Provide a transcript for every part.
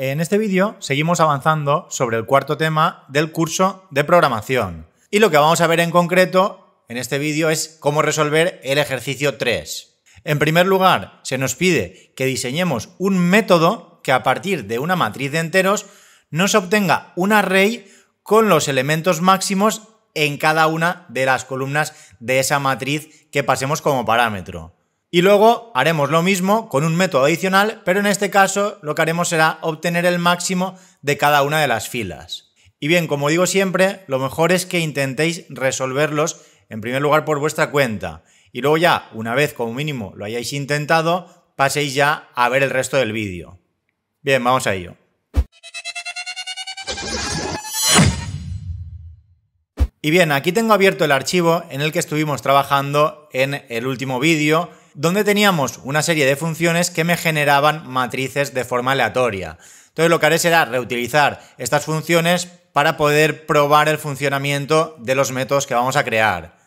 En este vídeo seguimos avanzando sobre el cuarto tema del curso de programación. Y lo que vamos a ver en concreto en este vídeo es cómo resolver el ejercicio 3. En primer lugar, se nos pide que diseñemos un método que a partir de una matriz de enteros nos obtenga un array con los elementos máximos en cada una de las columnas de esa matriz que pasemos como parámetro. Y luego haremos lo mismo con un método adicional, pero en este caso lo que haremos será obtener el máximo de cada una de las filas. Y bien, como digo siempre, lo mejor es que intentéis resolverlos en primer lugar por vuestra cuenta. Y luego ya, una vez como mínimo lo hayáis intentado, paséis ya a ver el resto del vídeo. Bien, vamos a ello. Y bien, aquí tengo abierto el archivo en el que estuvimos trabajando en el último vídeo donde teníamos una serie de funciones que me generaban matrices de forma aleatoria. Entonces lo que haré será reutilizar estas funciones para poder probar el funcionamiento de los métodos que vamos a crear.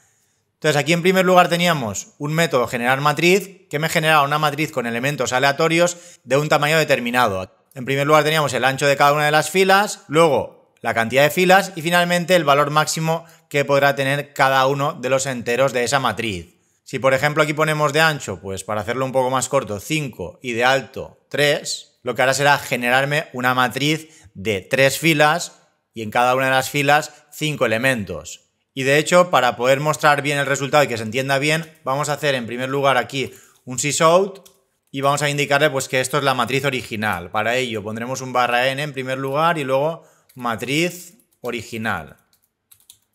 Entonces aquí en primer lugar teníamos un método generar matriz que me generaba una matriz con elementos aleatorios de un tamaño determinado. En primer lugar teníamos el ancho de cada una de las filas, luego la cantidad de filas y finalmente el valor máximo que podrá tener cada uno de los enteros de esa matriz. Si por ejemplo aquí ponemos de ancho, pues para hacerlo un poco más corto, 5 y de alto 3, lo que hará será generarme una matriz de 3 filas y en cada una de las filas 5 elementos. Y de hecho, para poder mostrar bien el resultado y que se entienda bien, vamos a hacer en primer lugar aquí un sysout y vamos a indicarle pues que esto es la matriz original. Para ello pondremos un barra n en primer lugar y luego matriz original.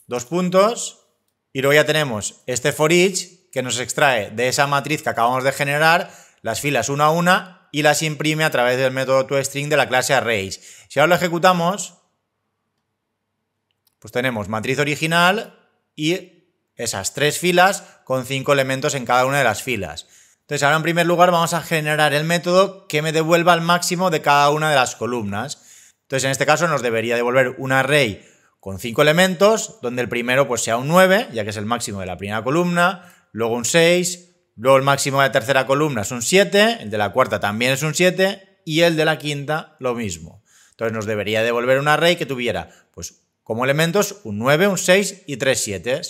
Dos puntos y luego ya tenemos este for each que nos extrae de esa matriz que acabamos de generar las filas una a una y las imprime a través del método toString de la clase arrays. Si ahora lo ejecutamos, pues tenemos matriz original y esas tres filas con cinco elementos en cada una de las filas. Entonces ahora en primer lugar vamos a generar el método que me devuelva el máximo de cada una de las columnas. Entonces en este caso nos debería devolver un array con cinco elementos, donde el primero pues sea un 9, ya que es el máximo de la primera columna, luego un 6, luego el máximo de la tercera columna es un 7, el de la cuarta también es un 7 y el de la quinta lo mismo. Entonces nos debería devolver un array que tuviera pues como elementos un 9, un 6 y 3 7.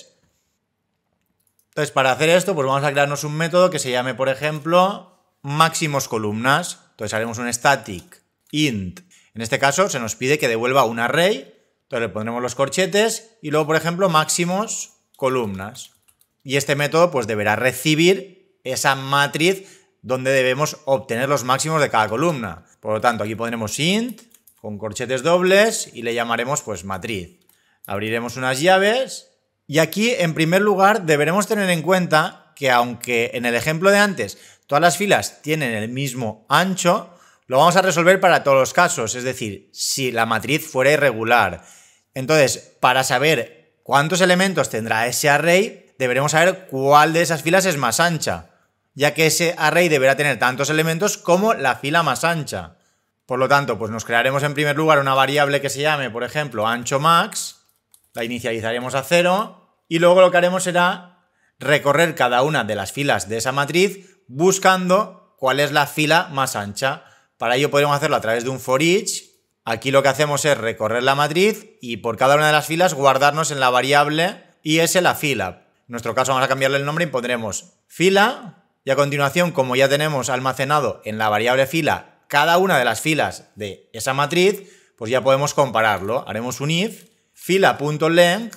Entonces para hacer esto pues vamos a crearnos un método que se llame por ejemplo máximos columnas. Entonces haremos un static int. En este caso se nos pide que devuelva un array. Entonces le pondremos los corchetes y luego por ejemplo máximos columnas. Y este método pues deberá recibir esa matriz donde debemos obtener los máximos de cada columna. Por lo tanto, aquí pondremos int con corchetes dobles y le llamaremos pues matriz. Abriremos unas llaves y aquí en primer lugar deberemos tener en cuenta que aunque en el ejemplo de antes todas las filas tienen el mismo ancho, lo vamos a resolver para todos los casos, es decir, si la matriz fuera irregular. Entonces, para saber cuántos elementos tendrá ese array, deberemos saber cuál de esas filas es más ancha, ya que ese array deberá tener tantos elementos como la fila más ancha. Por lo tanto, pues nos crearemos en primer lugar una variable que se llame, por ejemplo, ancho max, la inicializaremos a cero, y luego lo que haremos será recorrer cada una de las filas de esa matriz buscando cuál es la fila más ancha. Para ello podemos hacerlo a través de un for each. Aquí lo que hacemos es recorrer la matriz y por cada una de las filas guardarnos en la variable y ese la fila. En nuestro caso vamos a cambiarle el nombre y pondremos fila y a continuación, como ya tenemos almacenado en la variable fila cada una de las filas de esa matriz, pues ya podemos compararlo. Haremos un if fila.length,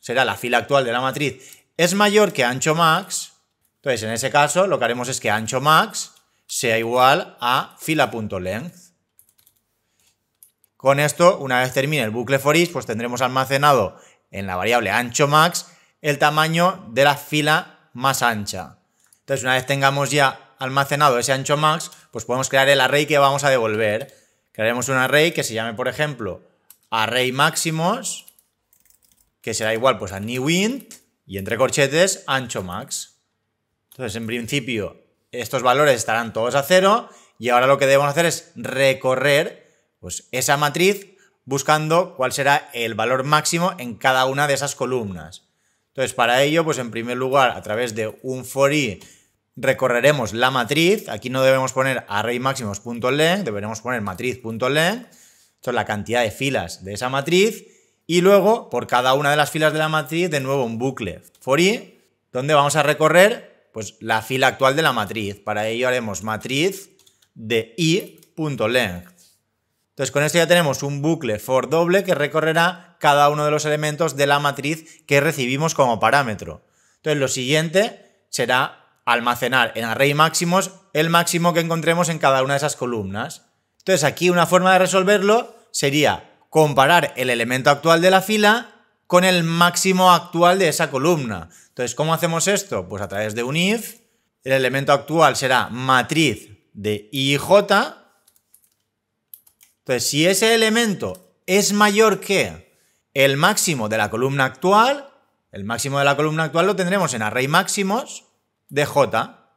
será la fila actual de la matriz, es mayor que ancho max. Entonces, en ese caso, lo que haremos es que ancho max sea igual a fila.length. Con esto, una vez termine el bucle for pues tendremos almacenado en la variable ancho max el tamaño de la fila más ancha. Entonces, una vez tengamos ya almacenado ese ancho max, pues podemos crear el array que vamos a devolver. Crearemos un array que se llame, por ejemplo, array máximos, que será igual pues a new int y entre corchetes ancho max. Entonces, en principio, estos valores estarán todos a cero y ahora lo que debemos hacer es recorrer pues, esa matriz buscando cuál será el valor máximo en cada una de esas columnas. Entonces, para ello, pues en primer lugar, a través de un for recorreremos la matriz. Aquí no debemos poner arrayMaximos.length, deberemos poner matriz.length. Esto es la cantidad de filas de esa matriz. Y luego, por cada una de las filas de la matriz, de nuevo un bucle for i, donde vamos a recorrer pues, la fila actual de la matriz. Para ello haremos matriz de i.length. Entonces, con esto ya tenemos un bucle for doble que recorrerá cada uno de los elementos de la matriz que recibimos como parámetro. Entonces lo siguiente será almacenar en array máximos el máximo que encontremos en cada una de esas columnas. Entonces aquí una forma de resolverlo sería comparar el elemento actual de la fila con el máximo actual de esa columna. Entonces, ¿cómo hacemos esto? Pues a través de un if, el elemento actual será matriz de i, j. Entonces, si ese elemento es mayor que el máximo de la columna actual, el máximo de la columna actual lo tendremos en array máximos de J.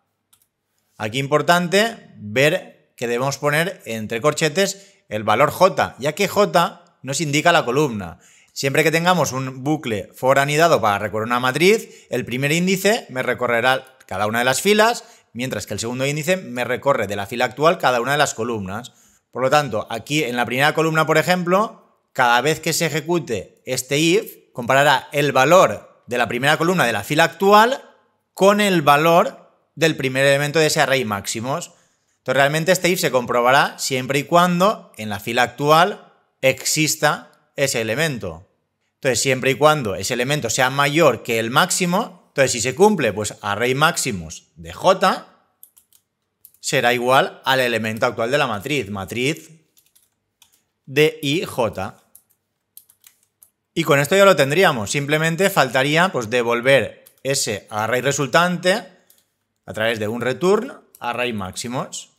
Aquí importante ver que debemos poner entre corchetes el valor J, ya que J nos indica la columna. Siempre que tengamos un bucle for anidado para recorrer una matriz, el primer índice me recorrerá cada una de las filas, mientras que el segundo índice me recorre de la fila actual cada una de las columnas. Por lo tanto, aquí en la primera columna, por ejemplo, cada vez que se ejecute este if, comparará el valor de la primera columna de la fila actual con el valor del primer elemento de ese array máximos. Entonces realmente este if se comprobará siempre y cuando en la fila actual exista ese elemento. Entonces siempre y cuando ese elemento sea mayor que el máximo, entonces si se cumple, pues array máximos de j será igual al elemento actual de la matriz, matriz de ij. Y con esto ya lo tendríamos. Simplemente faltaría pues, devolver ese array resultante a través de un return array máximos.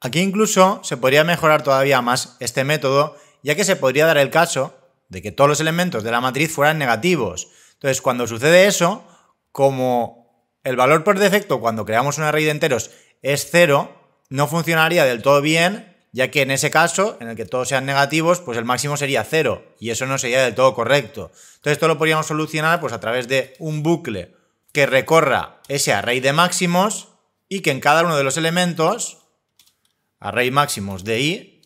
Aquí incluso se podría mejorar todavía más este método, ya que se podría dar el caso de que todos los elementos de la matriz fueran negativos. Entonces, cuando sucede eso, como el valor por defecto cuando creamos un array de enteros es cero, no funcionaría del todo bien ya que en ese caso, en el que todos sean negativos, pues el máximo sería cero, y eso no sería del todo correcto. Entonces esto lo podríamos solucionar pues, a través de un bucle que recorra ese array de máximos y que en cada uno de los elementos, array máximos de i,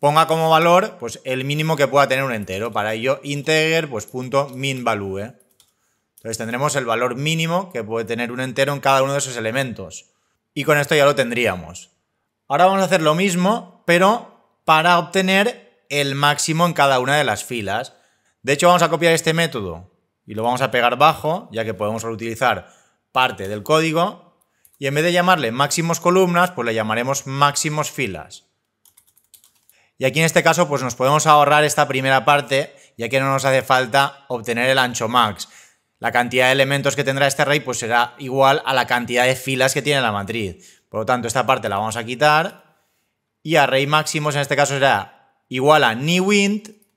ponga como valor pues, el mínimo que pueda tener un entero. Para ello, integer pues, punto Entonces tendremos el valor mínimo que puede tener un entero en cada uno de esos elementos. Y con esto ya lo tendríamos. Ahora vamos a hacer lo mismo, pero para obtener el máximo en cada una de las filas. De hecho, vamos a copiar este método y lo vamos a pegar bajo, ya que podemos utilizar parte del código. Y en vez de llamarle máximos columnas, pues le llamaremos máximos filas. Y aquí en este caso, pues nos podemos ahorrar esta primera parte, ya que no nos hace falta obtener el ancho max. La cantidad de elementos que tendrá este array pues será igual a la cantidad de filas que tiene la matriz. Por lo tanto, esta parte la vamos a quitar. Y array máximos en este caso será igual a new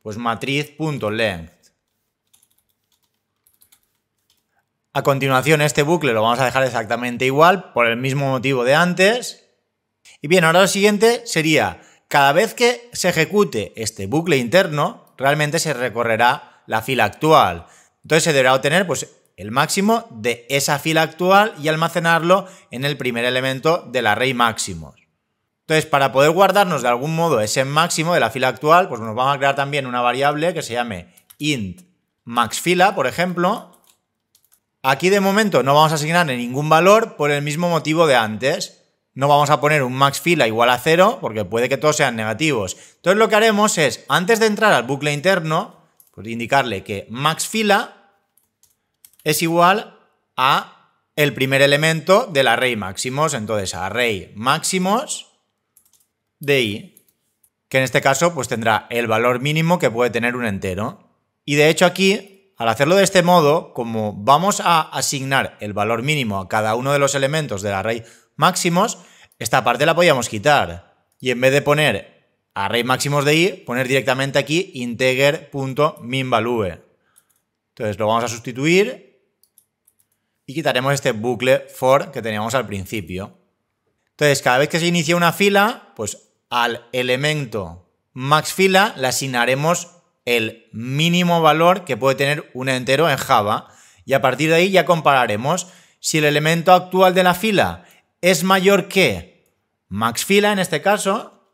pues matriz.length. A continuación, este bucle lo vamos a dejar exactamente igual, por el mismo motivo de antes. Y bien, ahora lo siguiente sería, cada vez que se ejecute este bucle interno, realmente se recorrerá la fila actual. Entonces se deberá obtener pues, el máximo de esa fila actual y almacenarlo en el primer elemento del array máximos. Entonces, para poder guardarnos de algún modo ese máximo de la fila actual, pues nos vamos a crear también una variable que se llame int maxfila, por ejemplo. Aquí de momento no vamos a asignarle ningún valor por el mismo motivo de antes. No vamos a poner un maxfila igual a cero porque puede que todos sean negativos. Entonces lo que haremos es, antes de entrar al bucle interno, pues indicarle que maxfila es igual a el primer elemento del array máximos, entonces array máximos de i, que en este caso pues tendrá el valor mínimo que puede tener un entero. Y de hecho aquí, al hacerlo de este modo, como vamos a asignar el valor mínimo a cada uno de los elementos del array máximos, esta parte la podíamos quitar. Y en vez de poner array máximos de i, poner directamente aquí integer.minValue. Entonces lo vamos a sustituir y quitaremos este bucle for que teníamos al principio. Entonces, cada vez que se inicia una fila, pues al elemento max fila le asignaremos el mínimo valor que puede tener un entero en Java. Y a partir de ahí ya compararemos si el elemento actual de la fila es mayor que max fila en este caso.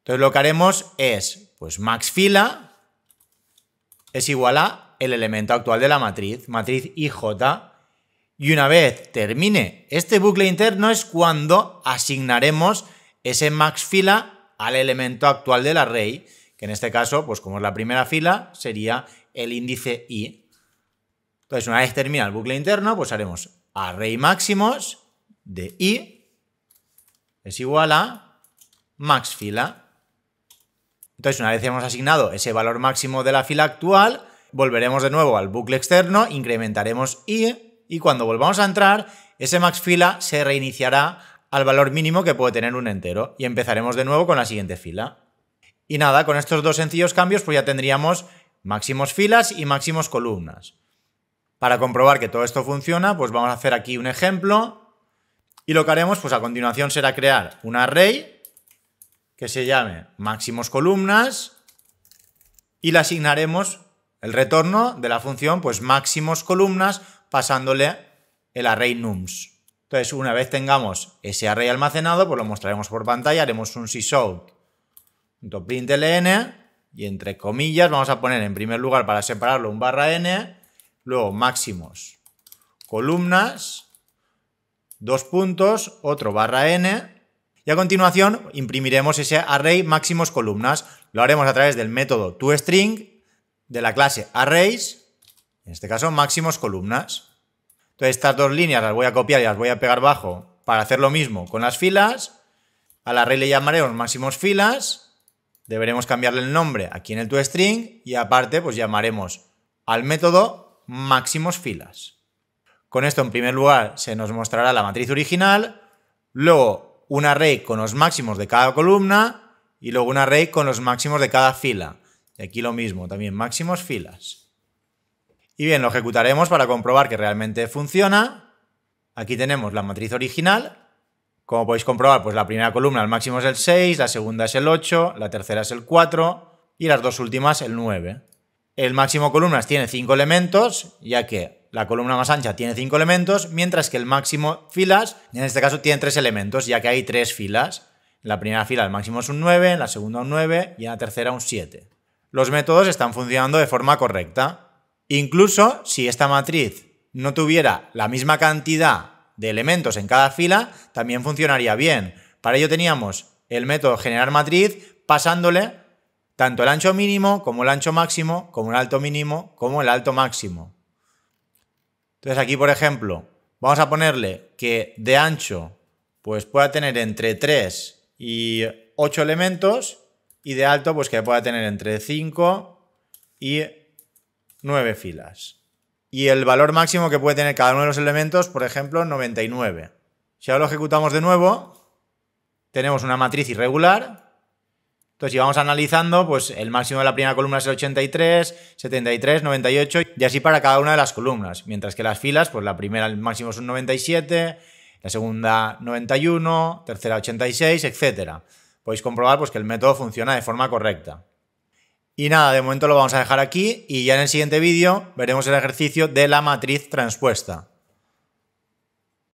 Entonces lo que haremos es, pues max fila es igual a el elemento actual de la matriz, matriz IJ, y una vez termine este bucle interno es cuando asignaremos ese max fila al elemento actual del array, que en este caso, pues como es la primera fila, sería el índice i. Entonces, una vez termina el bucle interno, pues haremos array máximos de i es igual a max fila. Entonces, una vez hemos asignado ese valor máximo de la fila actual, volveremos de nuevo al bucle externo, incrementaremos i y cuando volvamos a entrar, ese max fila se reiniciará al valor mínimo que puede tener un entero y empezaremos de nuevo con la siguiente fila. Y nada, con estos dos sencillos cambios pues ya tendríamos máximos filas y máximos columnas. Para comprobar que todo esto funciona, pues vamos a hacer aquí un ejemplo y lo que haremos pues a continuación será crear un array que se llame máximos columnas y la asignaremos el retorno de la función, pues máximos columnas pasándole el array nums. Entonces, una vez tengamos ese array almacenado, pues lo mostraremos por pantalla, haremos un sysout.println y entre comillas vamos a poner en primer lugar para separarlo un barra n, luego máximos columnas, dos puntos, otro barra n y a continuación imprimiremos ese array máximos columnas. Lo haremos a través del método toString de la clase arrays, en este caso máximos columnas. Entonces estas dos líneas las voy a copiar y las voy a pegar bajo para hacer lo mismo con las filas. Al array le llamaremos máximos filas, deberemos cambiarle el nombre aquí en el toString y aparte pues llamaremos al método máximos filas. Con esto en primer lugar se nos mostrará la matriz original, luego un array con los máximos de cada columna y luego un array con los máximos de cada fila. Y aquí lo mismo, también máximos filas. Y bien, lo ejecutaremos para comprobar que realmente funciona. Aquí tenemos la matriz original. Como podéis comprobar, pues la primera columna, el máximo es el 6, la segunda es el 8, la tercera es el 4 y las dos últimas el 9. El máximo columnas tiene 5 elementos, ya que la columna más ancha tiene 5 elementos, mientras que el máximo filas, en este caso, tiene 3 elementos, ya que hay 3 filas. En la primera fila el máximo es un 9, en la segunda un 9 y en la tercera un 7 los métodos están funcionando de forma correcta. Incluso si esta matriz no tuviera la misma cantidad de elementos en cada fila, también funcionaría bien. Para ello teníamos el método generar matriz pasándole tanto el ancho mínimo como el ancho máximo, como el alto mínimo, como el alto máximo. Entonces aquí, por ejemplo, vamos a ponerle que de ancho pues pueda tener entre 3 y 8 elementos y de alto pues que pueda tener entre 5 y 9 filas. Y el valor máximo que puede tener cada uno de los elementos, por ejemplo, 99. Si ahora lo ejecutamos de nuevo, tenemos una matriz irregular. Entonces, si vamos analizando, pues el máximo de la primera columna es 83, 73, 98 y así para cada una de las columnas. Mientras que las filas, pues la primera el máximo es un 97, la segunda 91, tercera 86, etcétera podéis comprobar pues, que el método funciona de forma correcta. Y nada, de momento lo vamos a dejar aquí y ya en el siguiente vídeo veremos el ejercicio de la matriz transpuesta.